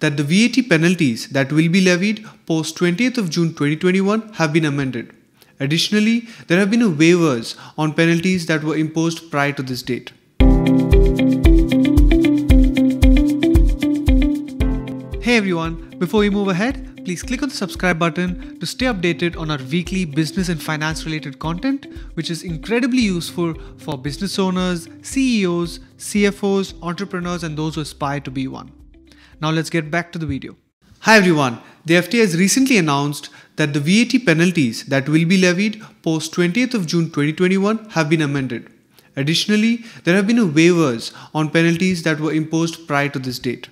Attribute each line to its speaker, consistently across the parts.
Speaker 1: that the VAT penalties that will be levied post 20th of June 2021 have been amended. Additionally, there have been waivers on penalties that were imposed prior to this date. Hey everyone, before we move ahead, please click on the subscribe button to stay updated on our weekly business and finance related content, which is incredibly useful for business owners, CEOs, CFOs, entrepreneurs, and those who aspire to be one. Now let's get back to the video. Hi everyone, the FTA has recently announced that the VAT penalties that will be levied post 20th of June 2021 have been amended. Additionally, there have been waivers on penalties that were imposed prior to this date.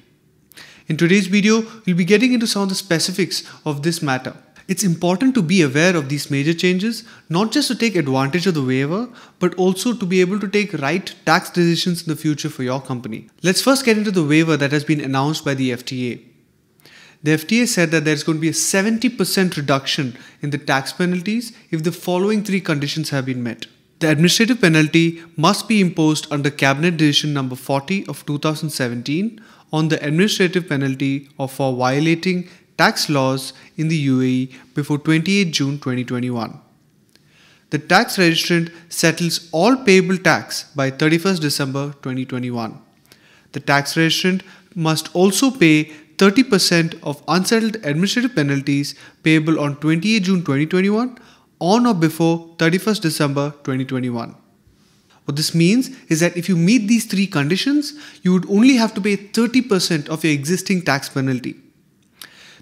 Speaker 1: In today's video, we'll be getting into some of the specifics of this matter. It's important to be aware of these major changes, not just to take advantage of the waiver, but also to be able to take right tax decisions in the future for your company. Let's first get into the waiver that has been announced by the FTA. The FTA said that there's going to be a 70% reduction in the tax penalties if the following three conditions have been met. The administrative penalty must be imposed under Cabinet Decision number 40 of 2017 on the administrative penalty of for violating tax laws in the UAE before 28 June 2021. The tax registrant settles all payable tax by 31 December 2021. The tax registrant must also pay 30% of unsettled administrative penalties payable on 28 June 2021 on or before 31 December 2021. What this means is that if you meet these three conditions, you would only have to pay 30% of your existing tax penalty.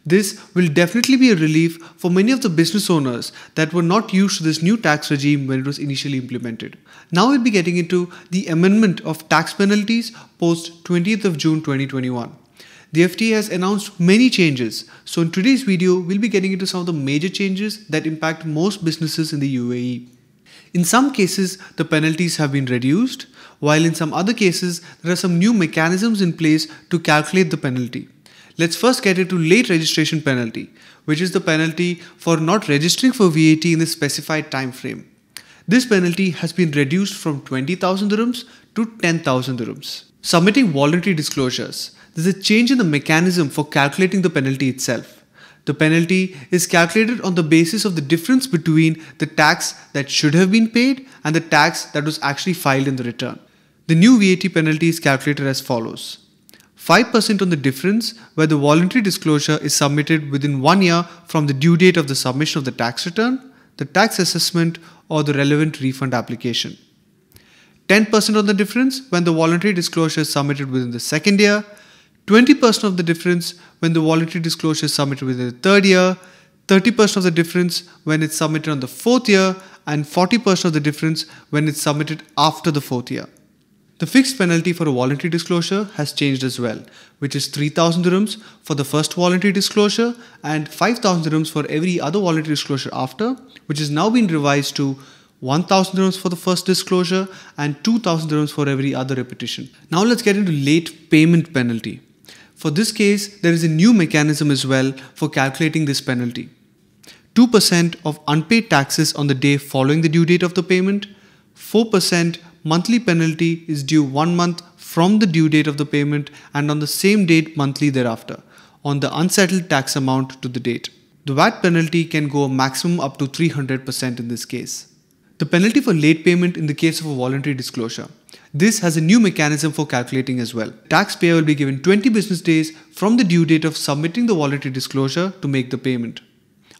Speaker 1: This will definitely be a relief for many of the business owners that were not used to this new tax regime when it was initially implemented. Now we'll be getting into the amendment of tax penalties post 20th of June 2021. The FTA has announced many changes, so in today's video we'll be getting into some of the major changes that impact most businesses in the UAE. In some cases, the penalties have been reduced, while in some other cases, there are some new mechanisms in place to calculate the penalty. Let's first get into late registration penalty, which is the penalty for not registering for VAT in the specified time frame. This penalty has been reduced from 20,000 dirhams to 10,000 dirhams. Submitting voluntary disclosures. There's a change in the mechanism for calculating the penalty itself. The penalty is calculated on the basis of the difference between the tax that should have been paid and the tax that was actually filed in the return. The new VAT penalty is calculated as follows 5% on the difference where the voluntary disclosure is submitted within one year from the due date of the submission of the tax return, the tax assessment, or the relevant refund application. 10% on the difference when the voluntary disclosure is submitted within the second year, 20% of the difference when the voluntary disclosure is submitted within the third year, 30% of the difference when it's submitted on the fourth year, and 40% of the difference when it's submitted after the fourth year. The fixed penalty for a voluntary disclosure has changed as well, which is 3000 dirhams for the first voluntary disclosure and 5000 dirhams for every other voluntary disclosure after, which has now been revised to 1000 dirhams for the first disclosure and 2000 dirhams for every other repetition. Now let's get into late payment penalty. For this case, there is a new mechanism as well for calculating this penalty. 2% of unpaid taxes on the day following the due date of the payment, 4% monthly penalty is due one month from the due date of the payment and on the same date monthly thereafter, on the unsettled tax amount to the date. The VAT penalty can go maximum up to 300% in this case. The penalty for late payment in the case of a voluntary disclosure. This has a new mechanism for calculating as well. Taxpayer will be given 20 business days from the due date of submitting the voluntary disclosure to make the payment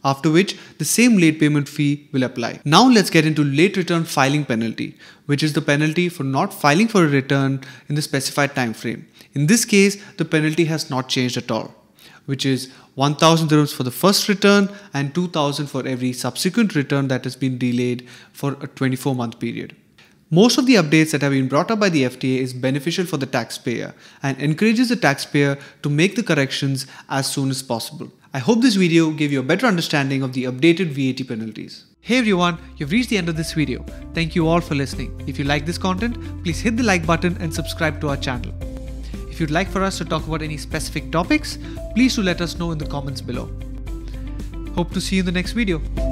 Speaker 1: after which the same late payment fee will apply. Now let's get into late return filing penalty, which is the penalty for not filing for a return in the specified time frame. In this case, the penalty has not changed at all, which is 1000 dirhams for the first return and 2000 for every subsequent return that has been delayed for a 24 month period. Most of the updates that have been brought up by the FTA is beneficial for the taxpayer and encourages the taxpayer to make the corrections as soon as possible. I hope this video gave you a better understanding of the updated VAT penalties. Hey everyone, you've reached the end of this video. Thank you all for listening. If you like this content, please hit the like button and subscribe to our channel. If you'd like for us to talk about any specific topics, please do let us know in the comments below. Hope to see you in the next video.